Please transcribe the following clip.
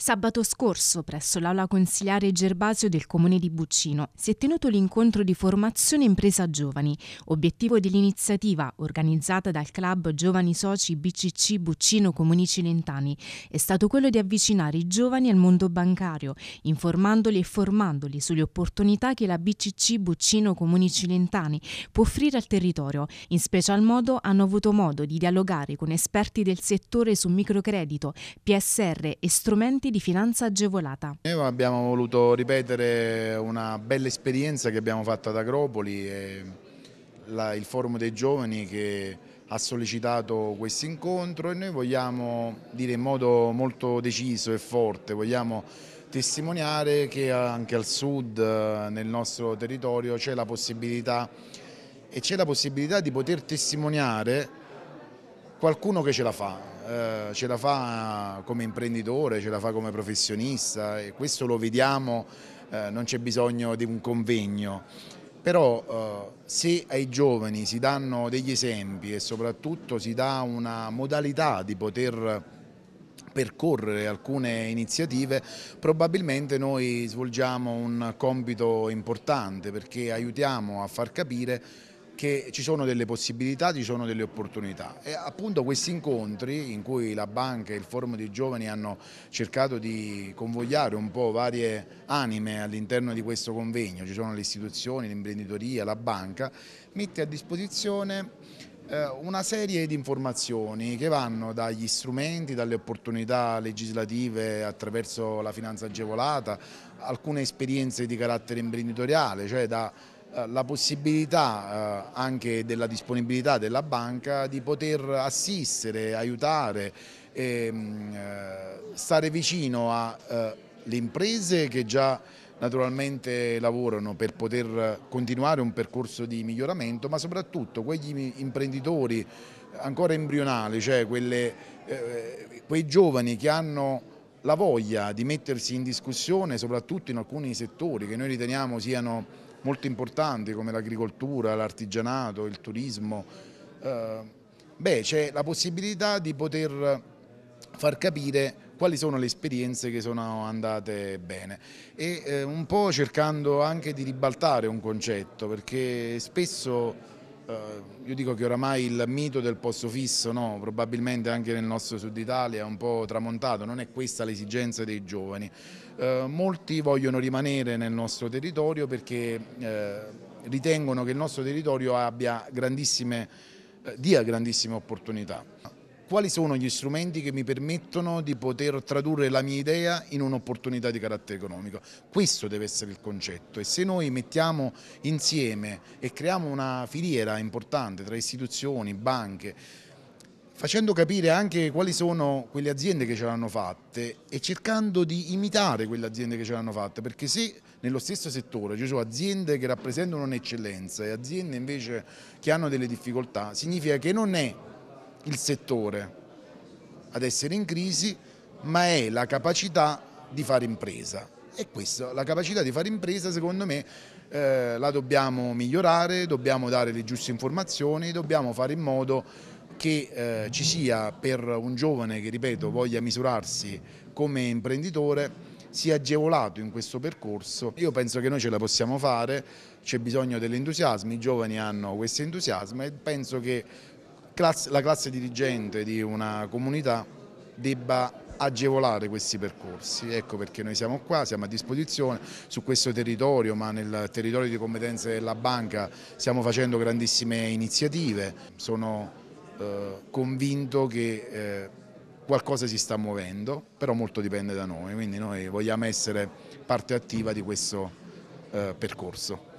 Sabato scorso, presso l'aula consiliare Gerbasio del comune di Buccino, si è tenuto l'incontro di formazione Impresa Giovani, obiettivo dell'iniziativa organizzata dal club Giovani Soci BCC Buccino Comuni Cilentani, è stato quello di avvicinare i giovani al mondo bancario, informandoli e formandoli sulle opportunità che la BCC Buccino Comuni Cilentani può offrire al territorio. In special modo hanno avuto modo di dialogare con esperti del settore su microcredito, PSR e strumenti richiedenti di finanza agevolata. Noi abbiamo voluto ripetere una bella esperienza che abbiamo fatto ad Agropoli, la, il forum dei giovani che ha sollecitato questo incontro e noi vogliamo dire in modo molto deciso e forte, vogliamo testimoniare che anche al sud, eh, nel nostro territorio, c'è la possibilità e c'è la possibilità di poter testimoniare qualcuno che ce la fa, eh, ce la fa come imprenditore, ce la fa come professionista e questo lo vediamo, eh, non c'è bisogno di un convegno. Però eh, se ai giovani si danno degli esempi e soprattutto si dà una modalità di poter percorrere alcune iniziative, probabilmente noi svolgiamo un compito importante perché aiutiamo a far capire che ci sono delle possibilità, ci sono delle opportunità e appunto questi incontri in cui la banca e il forum dei giovani hanno cercato di convogliare un po' varie anime all'interno di questo convegno, ci sono le istituzioni, l'imprenditoria, la banca, mette a disposizione eh, una serie di informazioni che vanno dagli strumenti, dalle opportunità legislative attraverso la finanza agevolata, alcune esperienze di carattere imprenditoriale, cioè da eh, la possibilità eh, anche della disponibilità della banca di poter assistere, aiutare, e, ehm, eh, stare vicino alle imprese che già naturalmente lavorano per poter continuare un percorso di miglioramento, ma soprattutto quegli imprenditori ancora embrionali, cioè quelle, quei giovani che hanno la voglia di mettersi in discussione, soprattutto in alcuni settori che noi riteniamo siano molto importanti come l'agricoltura, l'artigianato, il turismo, eh, beh c'è la possibilità di poter far capire quali sono le esperienze che sono andate bene e eh, un po' cercando anche di ribaltare un concetto perché spesso eh, io dico che oramai il mito del posto fisso, no? probabilmente anche nel nostro sud Italia è un po' tramontato, non è questa l'esigenza dei giovani. Eh, molti vogliono rimanere nel nostro territorio perché eh, ritengono che il nostro territorio abbia grandissime, eh, dia grandissime opportunità quali sono gli strumenti che mi permettono di poter tradurre la mia idea in un'opportunità di carattere economico. Questo deve essere il concetto e se noi mettiamo insieme e creiamo una filiera importante tra istituzioni, banche, facendo capire anche quali sono quelle aziende che ce l'hanno fatte e cercando di imitare quelle aziende che ce l'hanno fatte, perché se nello stesso settore ci sono aziende che rappresentano un'eccellenza e aziende invece che hanno delle difficoltà, significa che non è il settore ad essere in crisi, ma è la capacità di fare impresa. E questo, la capacità di fare impresa, secondo me, eh, la dobbiamo migliorare, dobbiamo dare le giuste informazioni, dobbiamo fare in modo che eh, ci sia per un giovane che, ripeto, voglia misurarsi come imprenditore, sia agevolato in questo percorso. Io penso che noi ce la possiamo fare, c'è bisogno dell'entusiasmo, i giovani hanno questo entusiasmo e penso che classe, la classe dirigente di una comunità debba agevolare questi percorsi, ecco perché noi siamo qua, siamo a disposizione su questo territorio, ma nel territorio di competenze della banca stiamo facendo grandissime iniziative, sono eh, convinto che eh, qualcosa si sta muovendo, però molto dipende da noi, quindi noi vogliamo essere parte attiva di questo eh, percorso.